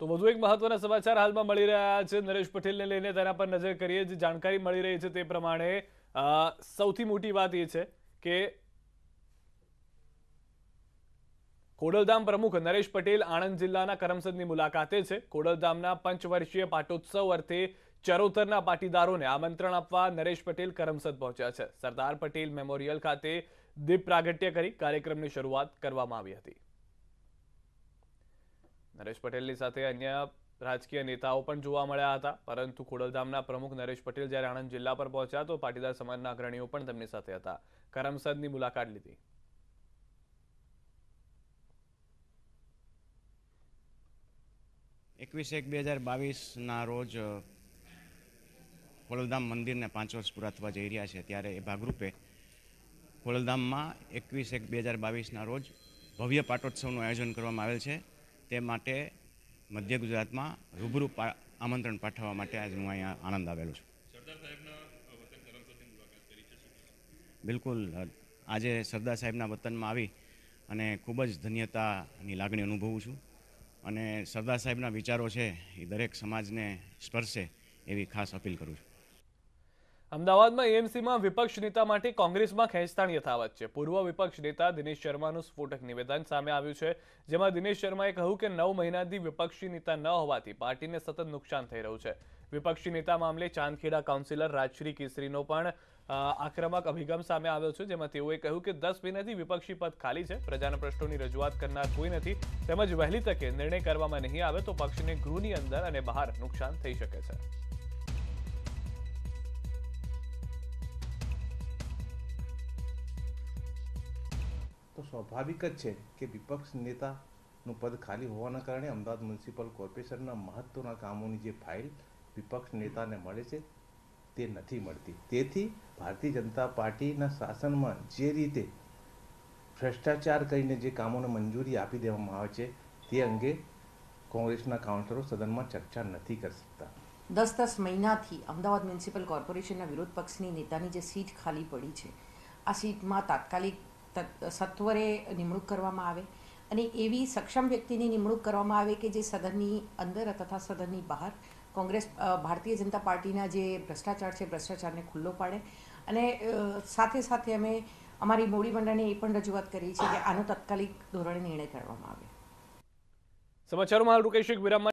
તો વધુ એક મહત્વના સમાચાર હાલમાં મળી રહ્યા છે નરેશ પટેલને લઈને તેના પર નજર કરીએ જે જાણકારી મળી રહી છે તે પ્રમાણે સૌથી મોટી વાત એ છે કે ખોડલધામ પ્રમુખ નરેશ પટેલ આણંદ જિલ્લાના કરમસદની મુલાકાતે છે ખોડલધામના પંચવર્ષીય પાટોત્સવ અર્થે ચરોતરના પાટીદારોને આમંત્રણ આપવા નરેશ પટેલ કરમસદ પહોંચ્યા છે સરદાર પટેલ મેમોરિયલ ખાતે દીપ પ્રાગટ્ય કરી કાર્યક્રમની શરૂઆત કરવામાં આવી હતી નરેશ પટેલની સાથે અન્ય રાજકીય નેતાઓ પણ જોવા મળ્યા હતા પરંતુ ખોડલધામના પ્રમુખ નરેશ પટેલ જ્યારે આણંદ જિલ્લા પર પહોંચ્યા તો પાટીદાર સમાજના અગ્રણીઓ પણ તેમની સાથે હતા કરમસદની મુલાકાત લીધી એકવીસ એક બે હજાર બાવીસના રોજ ખોડલધામ મંદિરને પાંચ વર્ષ પૂરા થવા જઈ રહ્યા છે ત્યારે એ ભાગરૂપે ખોડલધામમાં એકવીસ એક બે હજાર બાવીસના રોજ ભવ્ય પાટોત્સવનું આયોજન કરવામાં આવેલ છે તે માટે મધ્ય ગુજરાતમાં રૂબરૂ આમંત્રણ પાઠવવા માટે આજે હું અહીંયા આનંદ આવેલો છું બિલકુલ આજે સરદાર સાહેબના વતનમાં આવી અને ખૂબ જ ધન્યતાની લાગણી અનુભવું છું અને સરદાર સાહેબના વિચારો છે એ દરેક સમાજને સ્પર્શે એવી ખાસ અપીલ કરું છું અમદાવાદમાં એએમસીમાં વિપક્ષ નેતા માટે કોંગ્રેસમાં ખેંચતાણ યથાવત છે પૂર્વ વિપક્ષ નેતા દિનેશ શર્માનું સ્ફોટક નિવેદન સામે આવ્યું છે જેમાં દિનેશ શર્માએ કહ્યું કે નવ મહિનાથી વિપક્ષી નેતા ન હોવાથી પાર્ટીને સતત નુકસાન થઈ રહ્યું છે વિપક્ષી નેતા મામલે ચાંદખેડા કાઉન્સિલર રાજશ્રી કેસરીનો પણ આક્રમક અભિગમ સામે આવ્યો છે જેમાં તેઓએ કહ્યું કે દસ મહિનાથી વિપક્ષી પદ ખાલી છે પ્રજાના પ્રશ્નોની રજૂઆત કરનાર કોઈ નથી તેમજ વહેલી તકે નિર્ણય કરવામાં નહીં આવે તો પક્ષને ગૃહની અંદર અને બહાર નુકસાન થઈ શકે છે તો સ્વાભાવિક જ છે કે વિપક્ષ નેતાનું પદ ખાલી હોવાના કારણે અમદાવાદ મ્યુનિસિપલ કોર્પોરેશનના મહત્વના કામોની જે ફાઇલ વિપક્ષ નેતાને મળે છે તે નથી મળતી તેથી ભારતીય જનતા પાર્ટીના શાસનમાં જે રીતે ભ્રષ્ટાચાર કરીને જે કામોને મંજૂરી આપી દેવામાં આવે છે તે અંગે કોંગ્રેસના કાઉન્ટરો સદનમાં ચર્ચા નથી કરી શકતા દસ દસ મહિનાથી અમદાવાદ મ્યુનિસિપલ કોર્પોરેશનના વિરોધ પક્ષની નેતાની જે સીટ ખાલી પડી છે આ સીટમાં તાત્કાલિક સત્વરે નિમણૂક કરવામાં આવે અને એવી સક્ષમ વ્યક્તિની નિમણૂક કરવામાં આવે કે જે સદનની અંદર તથા સદનની બહાર કોંગ્રેસ ભારતીય જનતા પાર્ટીના જે ભ્રષ્ટાચાર છે ભ્રષ્ટાચારને ખુલ્લો પાડે અને સાથે સાથે અમે અમારી મોવડી મંડળને એ પણ રજૂઆત કરી છે કે આનો તત્કાલિક ધોરણે નિર્ણય કરવામાં આવે સમાચારોમાં રૂકેશ એક વિરામ